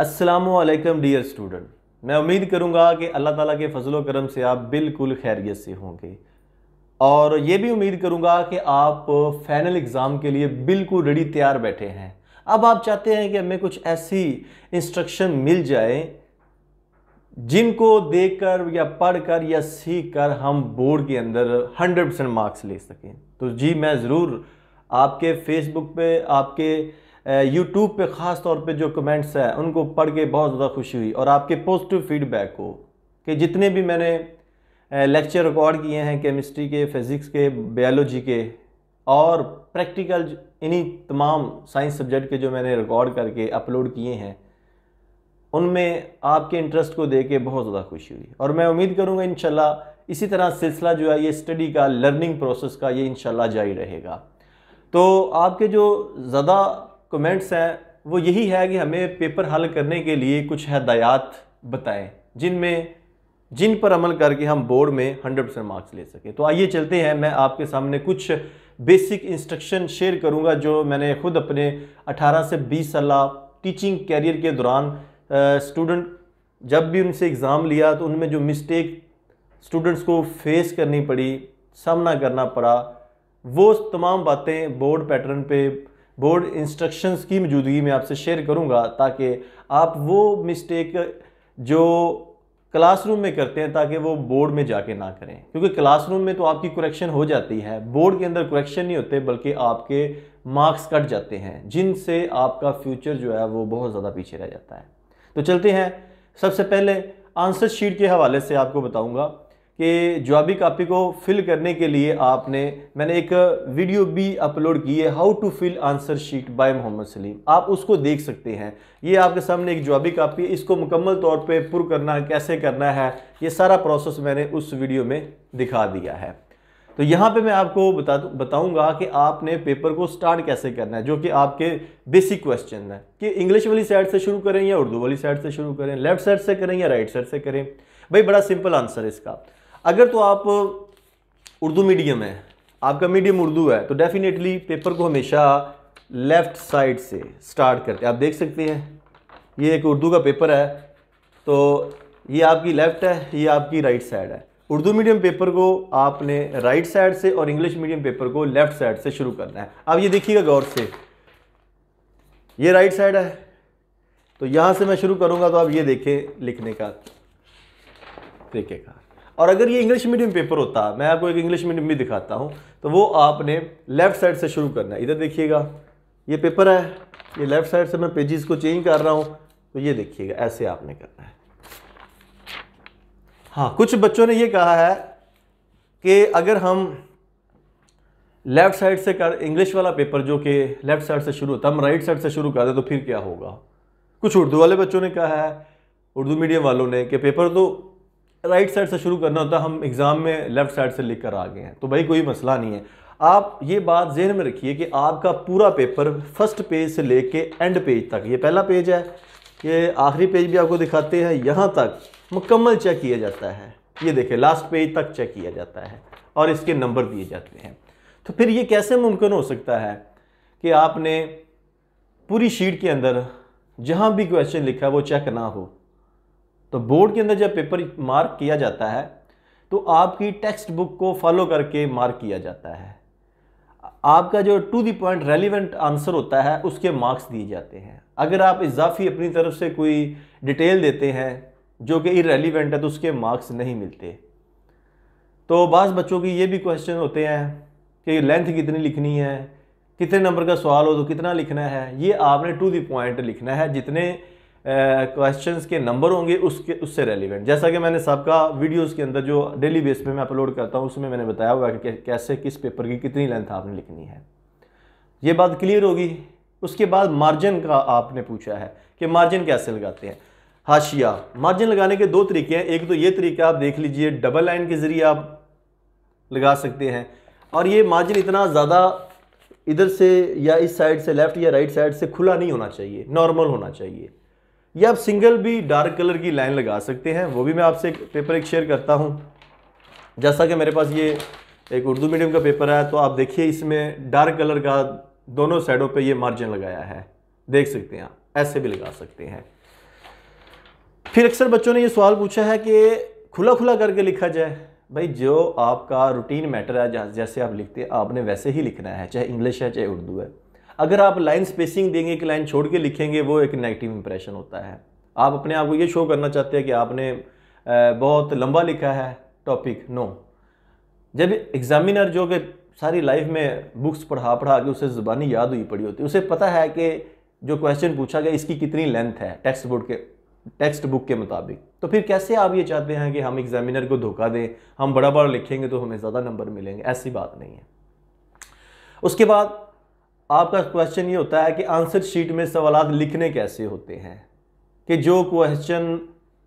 असलकम dear student मैं उम्मीद करूँगा कि अल्लाह ताला के फजल करम से आप बिल्कुल खैरियत से होंगे और ये भी उम्मीद करूँगा कि आप फाइनल एग्ज़ाम के लिए बिल्कुल रेडी तैयार बैठे हैं अब आप चाहते हैं कि हमें कुछ ऐसी इंस्ट्रक्शन मिल जाए जिनको देखकर या पढ़कर या सीख कर हम बोर्ड के अंदर 100 परसेंट मार्क्स ले सकें तो जी मैं ज़रूर आपके फेसबुक पे आपके यूट्यूब पे ख़ास तौर पे जो कमेंट्स हैं उनको पढ़ के बहुत ज़्यादा खुशी हुई और आपके पॉजिटिव फीडबैक को कि जितने भी मैंने लेक्चर रिकॉर्ड किए हैं केमिस्ट्री के फिज़िक्स के बायोलॉजी के और प्रैक्टिकल इन्हीं तमाम साइंस सब्जेक्ट के जो मैंने रिकॉर्ड करके अपलोड किए हैं उनमें आपके इंटरेस्ट को देख के बहुत ज़्यादा खुशी हुई और मैं उम्मीद करूँगा इन इसी तरह सिलसिला जो है ये स्टडी का लर्निंग प्रोसेस का ये इन जारी रहेगा तो आपके जो ज़्यादा कमेंट्स हैं वो यही है कि हमें पेपर हल करने के लिए कुछ हदायात बताएं जिनमें जिन पर अमल करके हम बोर्ड में 100 परसेंट मार्क्स ले सकें तो आइए चलते हैं मैं आपके सामने कुछ बेसिक इंस्ट्रक्शन शेयर करूंगा जो मैंने खुद अपने 18 से 20 साल टीचिंग कैरियर के दौरान स्टूडेंट जब भी उनसे एग्ज़ाम लिया तो उनमें जो मिस्टेक स्टूडेंट्स को फेस करनी पड़ी सामना करना पड़ा वो तमाम बातें बोर्ड पैटर्न पर बोर्ड इंस्ट्रक्शंस की मौजूदगी में आपसे शेयर करूंगा ताकि आप वो मिस्टेक जो क्लासरूम में करते हैं ताकि वो बोर्ड में जाके ना करें क्योंकि क्लासरूम में तो आपकी करेक्शन हो जाती है बोर्ड के अंदर करेक्शन नहीं होते बल्कि आपके मार्क्स कट जाते हैं जिनसे आपका फ्यूचर जो है वो बहुत ज़्यादा पीछे रह जाता है तो चलते हैं सबसे पहले आंसर शीट के हवाले से आपको बताऊंगा कि जवाबी कापी को फिल करने के लिए आपने मैंने एक वीडियो भी अपलोड की है how to fill answer sheet by Mohammad Salim आप उसको देख सकते हैं ये आपके सामने एक जवाबी कापी इसको मुकम्मल तौर पे पुर करना कैसे करना है ये सारा प्रोसेस मैंने उस वीडियो में दिखा दिया है तो यहाँ पे मैं आपको बता बताऊँगा कि आपने पेपर को स्टार्ट कैसे करना है जो कि आपके बेसिक क्वेश्चन है कि इंग्लिश वाली साइड से शुरू करें या उर्दू वाली साइड से शुरू करें लेफ्ट साइड से करें या राइट साइड से करें भाई बड़ा सिंपल आंसर है इसका अगर तो आप उर्दू मीडियम है आपका मीडियम उर्दू है तो डेफिनेटली पेपर को हमेशा लेफ़्ट साइड से स्टार्ट करते हैं आप देख सकते हैं ये एक उर्दू का पेपर है तो ये आपकी लेफ़्ट है ये आपकी राइट साइड है उर्दू मीडियम पेपर को आपने राइट साइड से और इंग्लिश मीडियम पेपर को लेफ़्ट साइड से शुरू करना है अब ये देखिएगा गौर से ये राइट साइड है तो यहाँ से मैं शुरू करूँगा तो आप ये देखें लिखने का देखेगा और अगर ये इंग्लिश मीडियम पेपर होता मैं आपको एक इंग्लिश मीडियम भी दिखाता हूँ तो वो आपने लेफ्ट साइड से शुरू करना है इधर देखिएगा ये पेपर है ये लेफ्ट साइड से मैं पेजेस को चेंज कर रहा हूँ तो ये देखिएगा ऐसे आपने करना है हाँ कुछ बच्चों ने ये कहा है कि अगर हम लेफ़्ट साइड से कर इंग्लिश वाला पेपर जो कि लेफ़्ट साइड से शुरू होता है हम राइट साइड से शुरू कर दें तो फिर क्या होगा कुछ उर्दू वाले बच्चों ने कहा है उर्दू मीडियम वालों ने कि पेपर तो राइट साइड से शुरू करना होता है हम एग्ज़ाम में लेफ़्ट साइड से लिख कर आ गए हैं तो भाई कोई मसला नहीं है आप ये बात जहन में रखिए कि आपका पूरा पेपर फर्स्ट पेज से ले एंड पेज तक ये पहला पेज है ये आखिरी पेज भी आपको दिखाते हैं यहाँ तक मुकम्मल चेक किया जाता है ये देखें लास्ट पेज तक चेक किया जाता है और इसके नंबर दिए जाते हैं तो फिर ये कैसे मुमकिन हो सकता है कि आपने पूरी शीट के अंदर जहाँ भी क्वेश्चन लिखा है वो चेक ना हो तो बोर्ड के अंदर जब पेपर मार्क किया जाता है तो आपकी टेक्स्ट बुक को फॉलो करके मार्क किया जाता है आपका जो to the point relevant answer होता है उसके मार्क्स दिए जाते हैं अगर आप इजाफी अपनी तरफ से कोई डिटेल देते हैं जो कि इरेलीवेंट है तो उसके मार्क्स नहीं मिलते तो बाज़ बच्चों के ये भी क्वेश्चन होते हैं कि लेंथ कितनी लिखनी है कितने नंबर का सवाल हो तो कितना लिखना है ये आपने टू दी पॉइंट लिखना है जितने क्वेश्चन के नंबर होंगे उसके उससे रेलिवेंट जैसा कि मैंने सबका वीडियोज़ के अंदर जो डेली बेस पे मैं अपलोड करता हूँ उसमें मैंने बताया हुआ है कि कैसे किस पेपर की कितनी लेंथ आपने लिखनी है ये बात क्लियर होगी उसके बाद मार्जिन का आपने पूछा है कि मार्जिन कैसे लगाते हैं हाशिया मार्जिन लगाने के दो तरीके हैं एक तो ये तरीका आप देख लीजिए डबल लाइन के ज़रिए आप लगा सकते हैं और ये मार्जिन इतना ज़्यादा इधर से या इस साइड से लेफ़्ट या राइट साइड से खुला नहीं होना चाहिए नॉर्मल होना चाहिए या आप सिंगल भी डार्क कलर की लाइन लगा सकते हैं वो भी मैं आपसे पेपर एक शेयर करता हूँ जैसा कि मेरे पास ये एक उर्दू मीडियम का पेपर है तो आप देखिए इसमें डार्क कलर का दोनों साइडों पे ये मार्जिन लगाया है देख सकते हैं आप ऐसे भी लगा सकते हैं फिर अक्सर बच्चों ने ये सवाल पूछा है कि खुला खुला करके लिखा जाए भाई जो आपका रूटीन मैटर है जैसे आप लिखते हैं आपने वैसे ही लिखना है चाहे इंग्लिश है चाहे उर्दू है अगर आप लाइन स्पेसिंग देंगे कि लाइन छोड़ के लिखेंगे वो एक नेगेटिव इंप्रेशन होता है आप अपने आप को ये शो करना चाहते हैं कि आपने बहुत लंबा लिखा है टॉपिक नो जब एग्ज़ामिनर जो कि सारी लाइफ में बुक्स पढ़ा पढ़ा के उसे ज़ुबानी याद हुई पड़ी होती है उसे पता है कि जो क्वेश्चन पूछा गया इसकी कितनी लेंथ है टेक्स्ट बुक के टेक्स्ट बुक के मुताबिक तो फिर कैसे आप ये चाहते हैं कि हम एग्जामिनर को धोखा दें हम बड़ा बड़ा लिखेंगे तो हमें ज़्यादा नंबर मिलेंगे ऐसी बात नहीं है उसके बाद आपका क्वेश्चन ये होता है कि आंसर शीट में सवाल लिखने कैसे होते हैं कि जो क्वेश्चन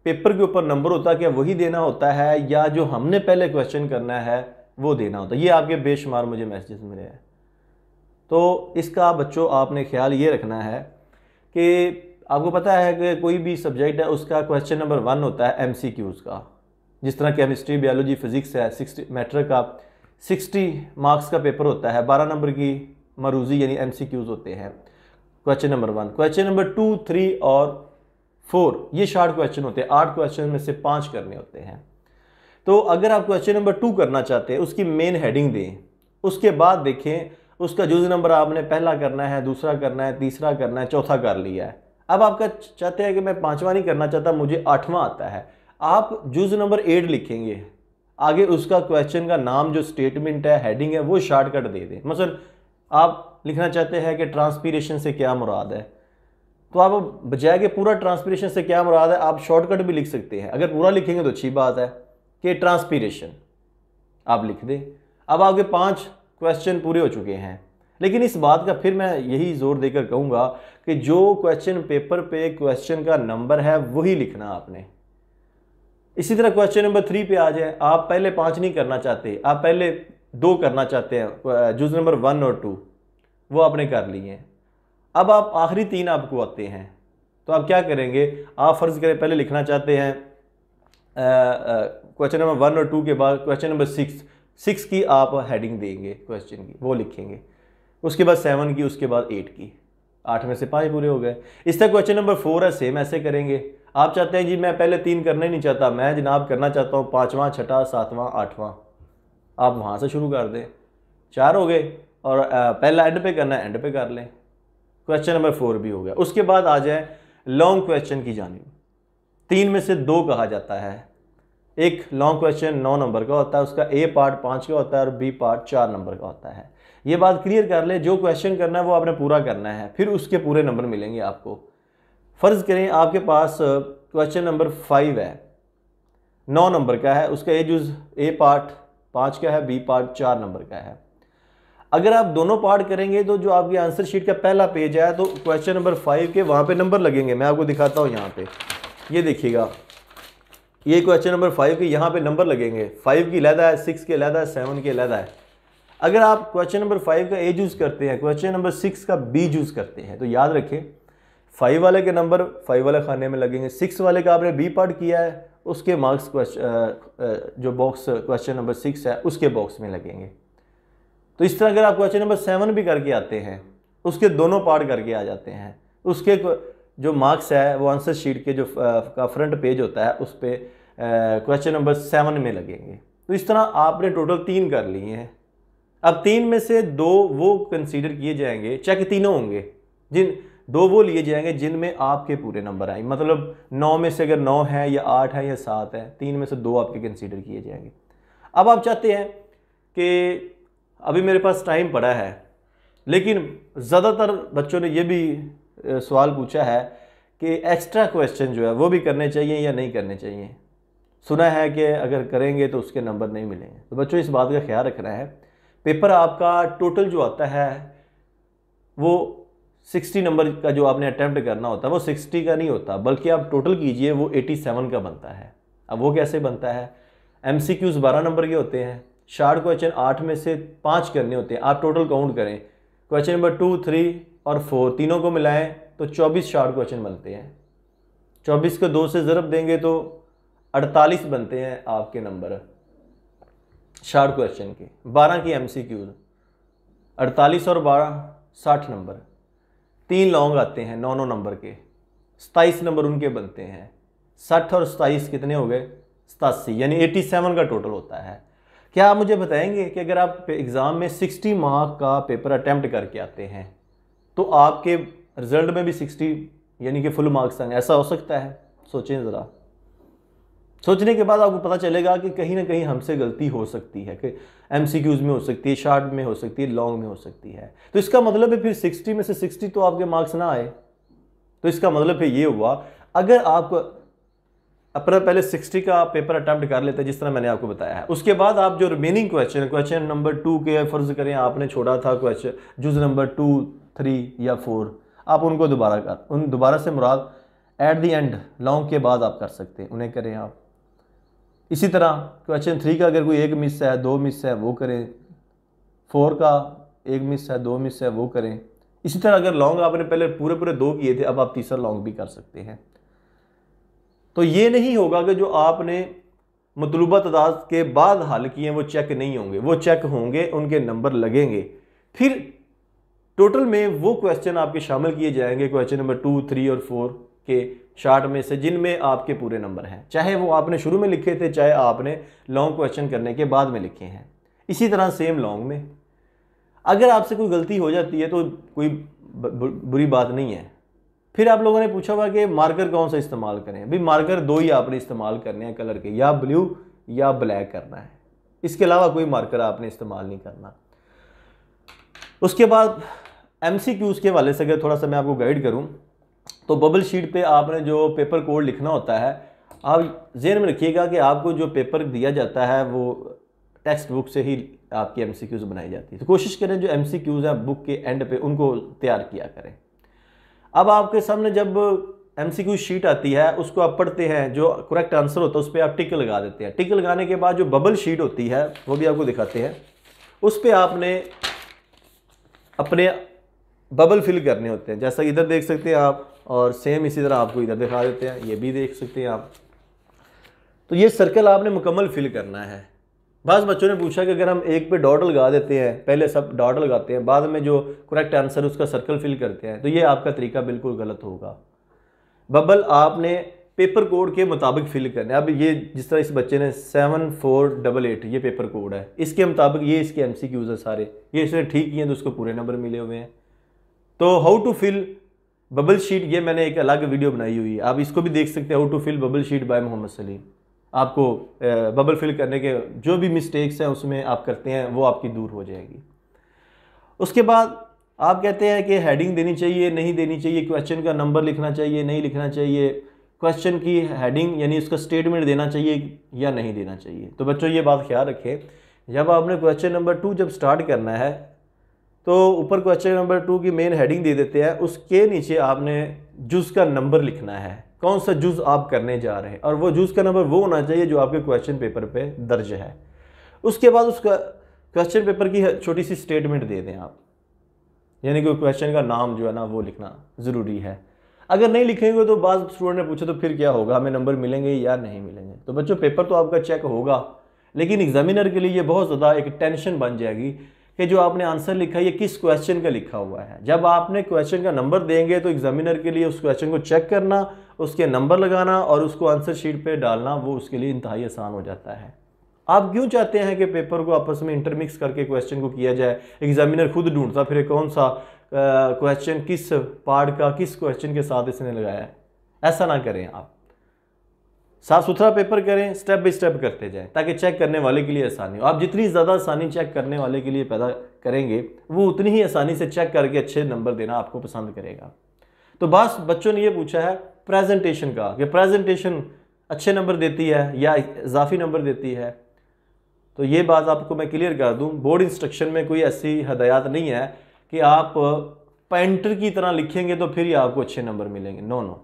पेपर के ऊपर नंबर होता है क्या वही देना होता है या जो हमने पहले क्वेश्चन करना है वो देना होता है ये आपके बेशुमार मुझे मैसेजेस मिले हैं तो इसका बच्चों आपने ख्याल ये रखना है कि आपको पता है कि कोई भी सब्जेक्ट है उसका क्वेश्चन नंबर वन होता है एमसीक्यूज़ का जिस तरह केमिस्ट्री बायोलॉजी फिज़िक्स है सिक्सटी मैट्रिक का सिक्सटी मार्क्स का पेपर होता है बारह नंबर की मरूजी यानी एम होते हैं question number one question number two three और फोर ये शार्ट क्वेश्चन होते हैं आठ क्वेश्चन में से पाँच करने होते हैं तो अगर आप क्वेश्चन नंबर टू करना चाहते हैं उसकी मेन हेडिंग दें उसके बाद देखें उसका जूज नंबर आपने पहला करना है दूसरा करना है तीसरा करना है चौथा कर लिया है अब आपका चाहते हैं कि मैं पाँचवा नहीं करना चाहता मुझे आठवां आता है आप जूज नंबर एट लिखेंगे आगे उसका क्वेश्चन का नाम जो स्टेटमेंट है हेडिंग है वो कट दे दें मसलन आप लिखना चाहते हैं कि ट्रांसपीरेशन से क्या मुराद है तो आप बजाय के पूरा ट्रांसपीरेशन से क्या मुराद है आप शॉर्टकट भी लिख सकते हैं अगर पूरा लिखेंगे तो अच्छी बात है कि ट्रांसपीरेशन आप लिख दें अब आपके पाँच क्वेश्चन पूरे हो चुके हैं लेकिन इस बात का फिर मैं यही जोर देकर कहूँगा कि जो क्वेश्चन पेपर पे क्वेश्चन का नंबर है वही लिखना आपने इसी तरह क्वेश्चन नंबर थ्री पे आ जाए आप पहले पाँच नहीं करना चाहते आप पहले दो करना चाहते हैं जुज नंबर वन और टू वो आपने कर लिए हैं अब आप आखिरी तीन आपको आते हैं तो आप क्या करेंगे आप फ़र्ज़ करें पहले लिखना चाहते हैं क्वेश्चन नंबर वन और टू के बाद क्वेश्चन नंबर सिक्स सिक्स की आप हेडिंग देंगे क्वेश्चन की वो लिखेंगे उसके बाद सेवन की उसके बाद एट की आठ में से पाँच पूरे हो गए इस तरह क्वेश्चन नंबर फोर है सेम ऐसे करेंगे आप चाहते हैं जी मैं पहले तीन करना ही नहीं चाहता मैं जनाब करना चाहता हूँ पाँचवा छठा सातवां आठवां आप वहाँ से शुरू कर दें चार हो गए और पहला एंड पे करना है एंड पे कर लें क्वेश्चन नंबर फोर भी हो गया उसके बाद आ जाए लॉन्ग क्वेश्चन की जानी तीन में से दो कहा जाता है एक लॉन्ग क्वेश्चन नौ नंबर का होता है उसका ए पार्ट पाँच का होता है और बी पार्ट चार नंबर का होता है ये बात क्लियर कर ले जो क्वेश्चन करना है वो आपने पूरा करना है फिर उसके पूरे नंबर मिलेंगे आपको फ़र्ज़ करें आपके पास क्वेश्चन नंबर फाइव है नौ नंबर का है उसका ए जूज ए पार्ट पांच का है बी पार्ट चार नंबर का है अगर आप दोनों पार्ट करेंगे तो जो आपकी आंसर शीट का पहला पेज है तो क्वेश्चन नंबर फाइव के वहां पे नंबर लगेंगे मैं आपको दिखाता हूँ यहाँ पे ये देखिएगा ये क्वेश्चन नंबर फाइव के यहाँ पे नंबर लगेंगे फाइव की लहदा है सिक्स के लहदा है सेवन के लहदा है अगर आप क्वेश्चन नंबर फाइव का ए यूज़ करते हैं क्वेश्चन नंबर सिक्स का बी यूज़ करते हैं तो याद रखें फाइव वाले के नंबर फाइव वाले खाने में लगेंगे सिक्स वाले का आपने बी पार्ट किया है उसके मार्क्स जो बॉक्स क्वेश्चन नंबर सिक्स है उसके बॉक्स में लगेंगे तो इस तरह अगर आप क्वेश्चन नंबर सेवन भी करके आते हैं उसके दोनों पार्ट करके आ जाते हैं उसके जो मार्क्स है वो आंसर शीट के जो का फ्रंट पेज होता है उस पर क्वेश्चन नंबर सेवन में लगेंगे तो इस तरह आपने टोटल तीन कर लिए हैं अब तीन में से दो वो कंसीडर किए जाएंगे चेक तीनों होंगे जिन दो वो लिए जाएंगे जिनमें आपके पूरे नंबर आए मतलब नौ में से अगर नौ है या आठ है या सात है तीन में से दो आपके कंसीडर किए जाएंगे अब आप चाहते हैं कि अभी मेरे पास टाइम पड़ा है लेकिन ज़्यादातर बच्चों ने यह भी सवाल पूछा है कि एक्स्ट्रा क्वेश्चन जो है वो भी करने चाहिए या नहीं करने चाहिए सुना है कि अगर करेंगे तो उसके नंबर नहीं मिलेंगे तो बच्चों इस बात का ख्याल रखना है पेपर आपका टोटल जो आता है वो सिक्सटी नंबर का जो आपने अटैम्प्ट करना होता है वो सिक्सटी का नहीं होता बल्कि आप टोटल कीजिए वो एटी सेवन का बनता है अब वो कैसे बनता है एम सी क्यूज़ बारह नंबर के होते हैं शार्ट क्वेश्चन आठ में से पाँच करने होते हैं आप टोटल काउंट करें क्वेश्चन नंबर टू थ्री और फोर तीनों को मिलाएं तो चौबीस शार्ट क्वेश्चन बनते हैं चौबीस को दो से ज़रब देंगे तो अड़तालीस बनते हैं आपके नंबर शार्ट क्वेश्चन के बारह की एम सी क्यूज अड़तालीस और बारह साठ नंबर तीन लॉन्ग आते हैं नौ नौ नंबर के सताईस नंबर उनके बनते हैं साठ और सताईस कितने हो गए सतासी यानी एटी सेवन का टोटल होता है क्या आप मुझे बताएंगे कि अगर आप एग्ज़ाम में सिक्सटी मार्क का पेपर अटैम्प्ट करके आते हैं तो आपके रिजल्ट में भी सिक्सटी यानी कि फुल मार्क्स आएंगे ऐसा हो सकता है सोचें ज़रा सोचने के बाद आपको पता चलेगा कि कहीं ना कहीं हमसे गलती हो सकती है कि एम में हो सकती है शार्ट में हो सकती है लॉन्ग में हो सकती है तो इसका मतलब है फिर सिक्सटी में से सिक्सटी तो आपके मार्क्स ना आए तो इसका मतलब फिर ये हुआ अगर आप अपना पहले 60 का पेपर अटैम्प्ट कर लेते हैं जिस तरह मैंने आपको बताया है उसके बाद आप जो remaining question question number two के फर्ज करें आपने छोड़ा था क्वेश्चन जूज नंबर टू थ्री या फोर आप उनको दोबारा कर उन दोबारा से मुराद एट दी एंड लॉन्ग के बाद आप कर सकते हैं उन्हें करें आप इसी तरह क्वेश्चन थ्री का अगर कोई एक मिस है दो मिस है वो करें फोर का एक मिस है दो मिस है वो करें इसी तरह अगर लॉन्ग आपने पहले पूरे पूरे दो किए थे अब आप तीसरा लॉन्ग भी कर सकते हैं तो ये नहीं होगा कि जो आपने मतलूबा तदाद के बाद हल किए वो चेक नहीं होंगे वो चेक होंगे उनके नंबर लगेंगे फिर टोटल में वो क्वेश्चन आपके शामिल किए जाएंगे क्वेश्चन नंबर टू थ्री और फोर के शार्ट में से जिनमें आपके पूरे नंबर हैं चाहे वो आपने शुरू में लिखे थे चाहे आपने लॉन्ग क्वेश्चन करने के बाद में लिखे हैं इसी तरह सेम लॉन्ग में अगर आपसे कोई गलती हो जाती है तो कोई बुरी बात नहीं है फिर आप लोगों ने पूछा हुआ कि मार्कर कौन सा इस्तेमाल करें भाई मार्कर दो ही आपने इस्तेमाल करने हैं कलर के या ब्लू या ब्लैक करना है इसके अलावा कोई मार्कर आपने इस्तेमाल नहीं करना उसके बाद एम के वाले से अगर थोड़ा सा मैं आपको गाइड करूँ तो बबल शीट पे आपने जो पेपर कोड लिखना होता है आप जेन में रखिएगा कि आपको जो पेपर दिया जाता है वो टेक्स्ट बुक से ही आपकी एम सी बनाई जाती है तो कोशिश करें जो एम सी क्यूज़ हैं बुक के एंड पे उनको तैयार किया करें अब आपके सामने जब एम सी क्यू शीट आती है उसको आप पढ़ते हैं जो करेक्ट आंसर होता है उस पर आप टिक लगा देते हैं टिक लगाने के बाद जो बबल शीट होती है वो भी आपको दिखाते हैं उस पर आपने अपने बबल फिल करने होते हैं जैसा इधर देख सकते हैं आप और सेम इसी तरह आपको इधर दिखा देते हैं ये भी देख सकते हैं आप तो ये सर्कल आपने मुकम्मल फिल करना है बस बच्चों ने पूछा कि अगर हम एक पे डॉट लगा देते हैं पहले सब डॉट लगाते हैं बाद में जो करेक्ट आंसर उसका सर्कल फिल करते हैं तो ये आपका तरीका बिल्कुल गलत होगा बबल आपने पेपर कोड के मुताबिक फिल करने अब ये जिस तरह इस बच्चे ने सेवन फोर डबल एट ये पेपर कोड है इसके मुताबिक ये इसके एम है सारे ये इसने ठीक किए तो उसको पूरे नंबर मिले हुए हैं तो how to fill bubble sheet ये मैंने एक अलग वीडियो बनाई हुई है आप इसको भी देख सकते हैं how to fill bubble sheet by Mohammad Salim आपको बबल फिल करने के जो भी मिस्टेक्स हैं उसमें आप करते हैं वो आपकी दूर हो जाएगी उसके बाद आप कहते हैं कि हेडिंग देनी चाहिए नहीं देनी चाहिए क्वेश्चन का नंबर लिखना चाहिए नहीं लिखना चाहिए क्वेश्चन की हेडिंग यानी उसका स्टेटमेंट देना चाहिए या नहीं देना चाहिए तो बच्चों ये बात ख्याल रखें जब आपने क्वेश्चन नंबर टू जब स्टार्ट करना है तो ऊपर क्वेश्चन नंबर टू की मेन हेडिंग दे देते हैं उसके नीचे आपने जुज का नंबर लिखना है कौन सा जुज आप करने जा रहे हैं और वो जूस का नंबर वो होना चाहिए जो आपके क्वेश्चन पेपर पे दर्ज है उसके बाद उसका क्वेश्चन पेपर की छोटी सी स्टेटमेंट दे दें आप यानी कि क्वेश्चन का नाम जो है ना वो लिखना ज़रूरी है अगर नहीं लिखेंगे तो बाद स्टूडेंट ने पूछा तो फिर क्या होगा हमें नंबर मिलेंगे या नहीं मिलेंगे तो बच्चों पेपर तो आपका चेक होगा लेकिन एग्जामिनर के लिए ये बहुत ज़्यादा एक टेंशन बन जाएगी कि जो आपने आंसर लिखा है ये किस क्वेश्चन का लिखा हुआ है जब आपने क्वेश्चन का नंबर देंगे तो एग्जामिनर के लिए उस क्वेश्चन को चेक करना उसके नंबर लगाना और उसको आंसर शीट पे डालना वो उसके लिए इंतहाई आसान हो जाता है आप क्यों चाहते हैं कि पेपर को आपस में इंटरमिक्स करके क्वेश्चन को किया जाए एग्जामिनर खुद ढूंढता फिर कौन सा क्वेश्चन किस पार्ट का किस क्वेश्चन के साथ इसने लगाया है ऐसा ना करें आप साफ सुथरा पेपर करें स्टेप बाई स्टेप करते जाएं ताकि चेक करने वाले के लिए आसानी हो आप जितनी ज़्यादा आसानी चेक करने वाले के लिए पैदा करेंगे वो उतनी ही आसानी से चेक करके अच्छे नंबर देना आपको पसंद करेगा तो बस बच्चों ने ये पूछा है प्रेजेंटेशन का कि प्रेजेंटेशन अच्छे नंबर देती है या इजाफी नंबर देती है तो ये बात आपको मैं क्लियर कर दूँ बोर्ड इंस्ट्रक्शन में कोई ऐसी हदायत नहीं है कि आप पेंटर की तरह लिखेंगे तो फिर ही आपको अच्छे नंबर मिलेंगे नो नो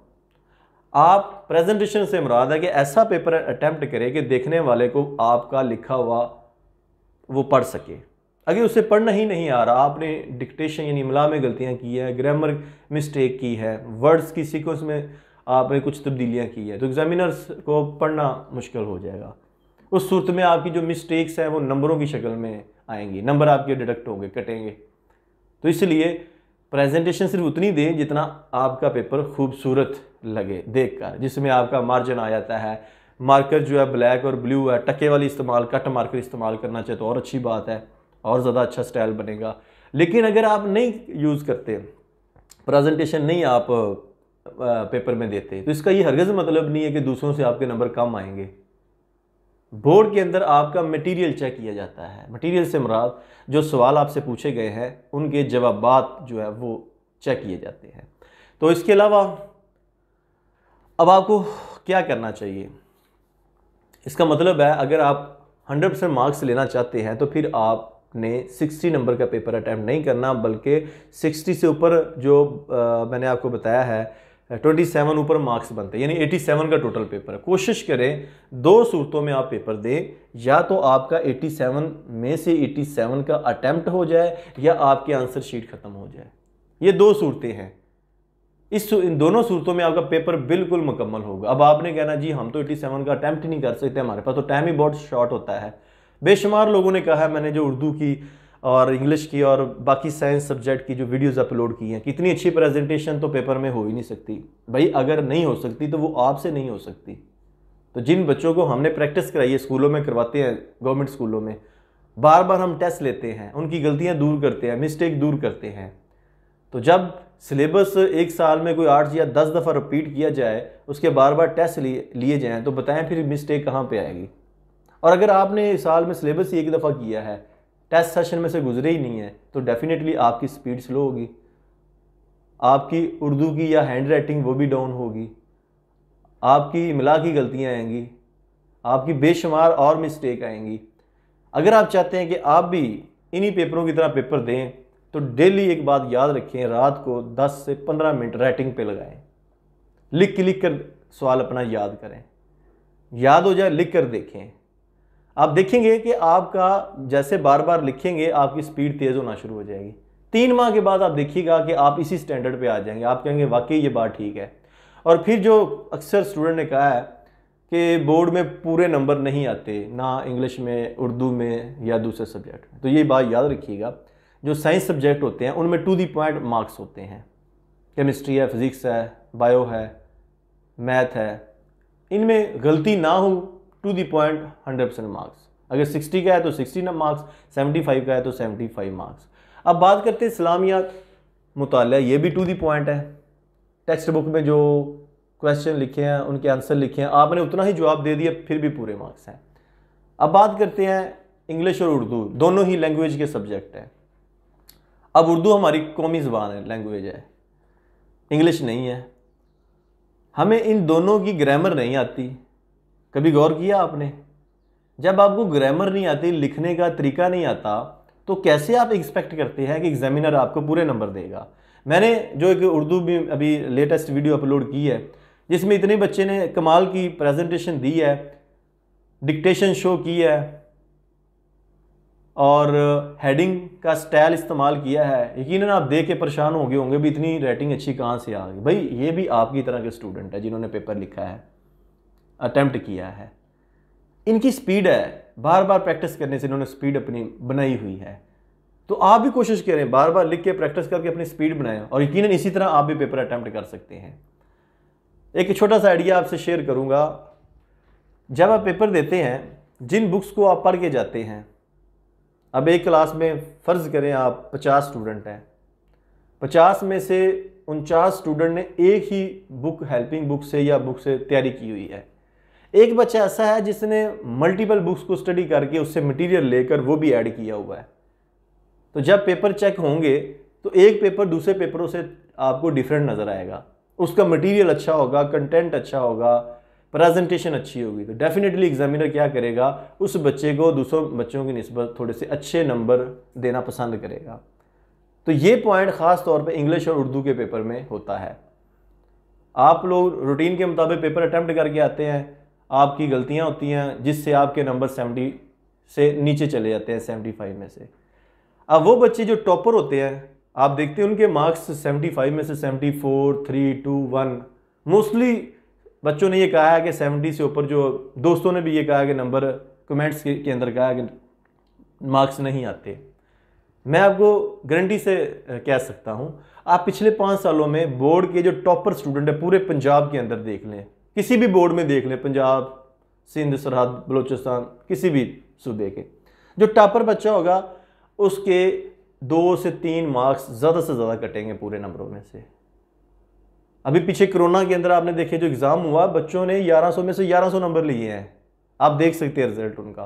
आप प्रेजेंटेशन से मुराद है कि ऐसा पेपर अटैम्प्ट करें कि देखने वाले को आपका लिखा हुआ वो पढ़ सके अगर उसे पढ़ना ही नहीं आ रहा आपने डिक्टेशन यानी इमला में गलतियाँ की है ग्रामर मिस्टेक की है वर्ड्स की सीक्वेंस में आपने कुछ तब्दीलियाँ की है तो एग्ज़ामिनर्स को पढ़ना मुश्किल हो जाएगा उस सूरत में आपकी जो मिस्टेक्स हैं वो नंबरों की शक्ल में आएंगी नंबर आपके डिडक्ट होंगे कटेंगे तो इसलिए प्रेजेंटेशन सिर्फ उतनी दें जितना आपका पेपर खूबसूरत लगे देख कर जिसमें आपका मार्जिन आ जाता है मार्कर जो है ब्लैक और ब्लू है टके वाली इस्तेमाल कट मार्कर इस्तेमाल करना चाहे तो और अच्छी बात है और ज़्यादा अच्छा स्टाइल बनेगा लेकिन अगर आप नहीं यूज़ करते प्रेजेंटेशन नहीं आप पेपर में देते तो इसका ये हरगज़ मतलब नहीं है कि दूसरों से आपके नंबर कम आएंगे बोर्ड के अंदर आपका मटेरियल चेक किया जाता है मटेरियल से मुराद जो सवाल आपसे पूछे गए हैं उनके जवाब जो है वो चेक किए जाते हैं तो इसके अलावा अब आपको क्या करना चाहिए इसका मतलब है अगर आप 100 परसेंट मार्क्स लेना चाहते हैं तो फिर आपने 60 नंबर का पेपर अटैम्प्ट नहीं करना बल्कि 60 से ऊपर जो आ, मैंने आपको बताया है ट्वेंटी सेवन ऊपर मार्क्स बनते हैं यानी एटी सेवन का टोटल पेपर है कोशिश करें दो सूरतों में आप पेपर दें या तो आपका एटी सेवन में से एटी सेवन का अटैम्प्ट हो जाए या आपकी आंसर शीट ख़त्म हो जाए ये दो सूरतें हैं इस इन दोनों सूरतों में आपका पेपर बिल्कुल मुकम्मल होगा अब आपने कहना जी हम तो 87 का अटैम्प्ट नहीं कर सकते हमारे पास तो टाइम ही बहुत शॉर्ट होता है बेशुमार लोगों ने कहा है मैंने जो उर्दू की और इंग्लिश की और बाकी साइंस सब्जेक्ट की जो वीडियोस अपलोड की हैं कितनी अच्छी प्रेजेंटेशन तो पेपर में हो ही नहीं सकती भाई अगर नहीं हो सकती तो वो आपसे नहीं हो सकती तो जिन बच्चों को हमने प्रैक्टिस कराई है स्कूलों में करवाते हैं गवर्नमेंट स्कूलों में बार बार हम टेस्ट लेते हैं उनकी गलतियाँ दूर करते हैं मिस्टेक दूर करते हैं तो जब सिलेबस एक साल में कोई आठ या दस दफ़ा रिपीट किया जाए उसके बार बार टेस्ट लिए लिए जाएँ तो बताएं फिर मिस्टेक कहाँ पर आएगी और अगर आपने साल में सिलेबस ही एक दफ़ा किया है टेस्ट सेशन में से गुजरे ही नहीं है तो डेफिनेटली आपकी स्पीड स्लो होगी आपकी उर्दू की या हैंड राइटिंग वो भी डाउन होगी आपकी इमला की गलतियाँ आएंगी आपकी बेशुमार और मिस्टेक आएंगी अगर आप चाहते हैं कि आप भी इन्हीं पेपरों की तरह पेपर दें तो डेली एक बात याद रखें रात को 10 से 15 मिनट राइटिंग पे लगाएं लिख लिख कर सवाल अपना याद करें याद हो जाए लिख कर देखें आप देखेंगे कि आपका जैसे बार बार लिखेंगे आपकी स्पीड तेज़ होना शुरू हो जाएगी तीन माह के बाद आप देखिएगा कि आप इसी स्टैंडर्ड पे आ जाएंगे आप कहेंगे वाकई ये बात ठीक है और फिर जो अक्सर स्टूडेंट ने कहा है कि बोर्ड में पूरे नंबर नहीं आते ना इंग्लिश में उर्दू में या दूसरे सब्जेक्ट में तो ये बात याद रखिएगा जो साइंस सब्जेक्ट होते हैं उनमें टू दी पॉइंट मार्क्स होते हैं केमिस्ट्री है फिज़िक्स है बायो है मैथ है इनमें गलती ना हो to the point hundred percent marks अगर सिक्सटी का है तो सिक्सटी मार्क्स सेवेंटी फाइव का है तो सेवेंटी फाइव मार्क्स अब बात करते हैं इस्लामिया मुताल ये भी टू दी पॉइंट है टेक्स्ट बुक में जो क्वेश्चन लिखे हैं उनके आंसर लिखे हैं आपने उतना ही जवाब दे दिया फिर भी पूरे मार्क्स हैं अब बात करते हैं इंग्लिश और उर्दू दोनों ही लैंग्वेज के सब्जेक्ट हैं अब उर्दू हमारी कौमी ज़बान है लैंग्वेज है इंग्लिश नहीं है हमें इन दोनों की ग्रामर नहीं आती कभी गौर किया आपने जब आपको ग्रामर नहीं आती लिखने का तरीका नहीं आता तो कैसे आप एक्सपेक्ट करते हैं कि एग्जामिनर आपको पूरे नंबर देगा मैंने जो एक उर्दू में अभी लेटेस्ट वीडियो अपलोड की है जिसमें इतने बच्चे ने कमाल की प्रेजेंटेशन दी है डिक्टेशन शो की है और हेडिंग का स्टाइल इस्तेमाल किया है यकीन आप देख के परेशान हो गए होंगे भी इतनी रेटिंग अच्छी कहाँ से आ गई भाई ये भी आपकी तरह के स्टूडेंट है जिन्होंने पेपर लिखा है अटैम्प्ट किया है इनकी स्पीड है बार बार प्रैक्टिस करने से इन्होंने स्पीड अपनी बनाई हुई है तो आप भी कोशिश करें बार बार लिख के प्रैक्टिस करके अपनी स्पीड बनाएं और यकीन इसी तरह आप भी पेपर अटैम्प्ट कर सकते हैं एक छोटा सा आइडिया आपसे शेयर करूँगा जब आप पेपर देते हैं जिन बुक्स को आप पढ़ के जाते हैं अब एक क्लास में फ़र्ज़ करें आप पचास स्टूडेंट हैं पचास में से उनचास स्टूडेंट ने एक ही बुक हेल्पिंग बुक से या बुक से तैयारी की हुई है एक बच्चा ऐसा है जिसने मल्टीपल बुक्स को स्टडी करके उससे मटेरियल लेकर वो भी ऐड किया हुआ है तो जब पेपर चेक होंगे तो एक पेपर दूसरे पेपरों से आपको डिफरेंट नज़र आएगा उसका मटेरियल अच्छा होगा कंटेंट अच्छा होगा प्रेजेंटेशन अच्छी होगी तो डेफिनेटली एग्जामिनर क्या करेगा उस बच्चे को दूसरों बच्चों की नस्बत थोड़े से अच्छे नंबर देना पसंद करेगा तो ये पॉइंट ख़ास तौर पे इंग्लिश और उर्दू के पेपर में होता है आप लोग रूटीन के मुताबिक पेपर अटैम्प्ट करके आते हैं आपकी गलतियाँ होती हैं जिससे आपके नंबर सेवेंटी से नीचे चले जाते हैं सेवेंटी फाइव में से अब वो बच्चे जो टॉपर होते हैं आप देखते हैं उनके मार्क्स सेवेंटी फाइव में से seventy four three two one mostly बच्चों ने ये कहा है कि सेवेंटी से ऊपर जो दोस्तों ने भी ये कहा कि नंबर कमेंट्स के, के अंदर कहा है कि मार्क्स नहीं आते मैं आपको गारंटी से कह सकता हूँ आप पिछले पाँच सालों में बोर्ड के जो टॉपर स्टूडेंट हैं पूरे पंजाब के अंदर देख लें किसी भी बोर्ड में देख लें पंजाब सिंध सरहद बलूचिस्तान किसी भी सूबे के जो टापर बच्चा होगा उसके दो से तीन मार्क्स ज़्यादा से ज़्यादा कटेंगे पूरे नंबरों में से अभी पीछे कोरोना के अंदर आपने देखे जो एग्ज़ाम हुआ बच्चों ने 1100 में से 1100 नंबर लिए हैं आप देख सकते हैं रिजल्ट उनका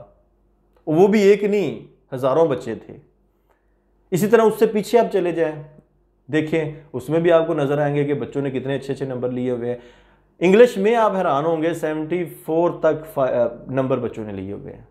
वो भी एक नहीं हज़ारों बच्चे थे इसी तरह उससे पीछे आप चले जाएं देखें उसमें भी आपको नज़र आएंगे कि बच्चों ने कितने अच्छे अच्छे नंबर लिए हुए हैं इंग्लिश में आप हैरान होंगे 74 तक नंबर बच्चों ने लिए हुए हैं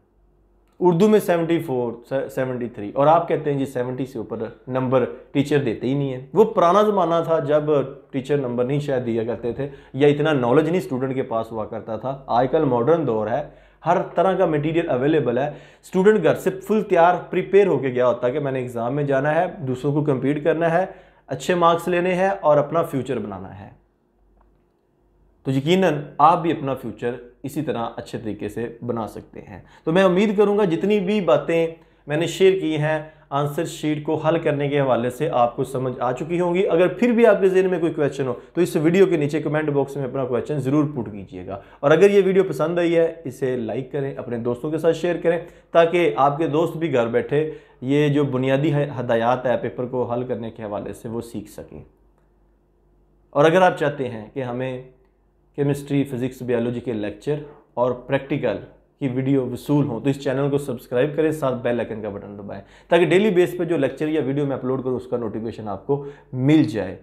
उर्दू में 74, 73 और आप कहते हैं जी 70 से ऊपर नंबर टीचर देते ही नहीं है वो पुराना ज़माना था जब टीचर नंबर नहीं शायद दिया करते थे या इतना नॉलेज नहीं स्टूडेंट के पास हुआ करता था आजकल मॉडर्न दौर है हर तरह का मटेरियल अवेलेबल है स्टूडेंट घर से फुल तैयार प्रिपेयर होके गया होता है कि मैंने एग्ज़ाम में जाना है दूसरों को कम्पीट करना है अच्छे मार्क्स लेने हैं और अपना फ्यूचर बनाना है तो यकीनन आप भी अपना फ्यूचर इसी तरह अच्छे तरीके से बना सकते हैं तो मैं उम्मीद करूँगा जितनी भी बातें मैंने शेयर की हैं आंसर शीट को हल करने के हवाले से आपको समझ आ चुकी होंगी अगर फिर भी आपके जहन में कोई क्वेश्चन हो तो इस वीडियो के नीचे कमेंट बॉक्स में अपना क्वेश्चन ज़रूर पुट कीजिएगा और अगर ये वीडियो पसंद आई है इसे लाइक करें अपने दोस्तों के साथ शेयर करें ताकि आपके दोस्त भी घर बैठे ये जो बुनियादी हदायत है पेपर को हल करने के हवाले से वो सीख सकें और अगर आप चाहते हैं कि हमें केमिस्ट्री फिज़िक्स बायोलॉजी के लेक्चर और प्रैक्टिकल की वीडियो वसूल हो तो इस चैनल को सब्सक्राइब करें साथ बेल आइकन का बटन दबाएं ताकि डेली बेस पे जो लेक्चर या वीडियो मैं अपलोड करूँ उसका नोटिफिकेशन आपको मिल जाए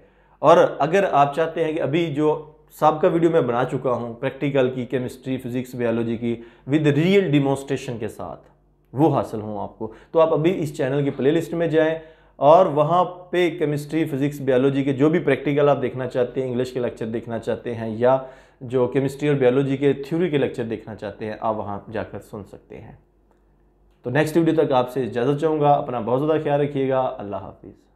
और अगर आप चाहते हैं कि अभी जो सबका वीडियो मैं बना चुका हूँ प्रैक्टिकल की केमिस्ट्री फिजिक्स बायोलॉजी की विद रियल डिमॉन्स्ट्रेशन के साथ वो हासिल हों आपको तो आप अभी इस चैनल की प्लेलिस्ट में जाएँ और वहाँ पे केमिस्ट्री फिज़िक्स बायोलॉजी के जो भी प्रैक्टिकल आप देखना चाहते हैं इंग्लिश के लेक्चर देखना चाहते हैं या जो केमिस्ट्री और बायोलॉजी के थ्योरी के लेक्चर देखना चाहते हैं आप वहाँ जाकर सुन सकते हैं तो नेक्स्ट वीडियो तक आपसे इजाज़त चाहूँगा अपना बहुत ज़्यादा ख्याल रखिएगा अल्लाह हाफिज़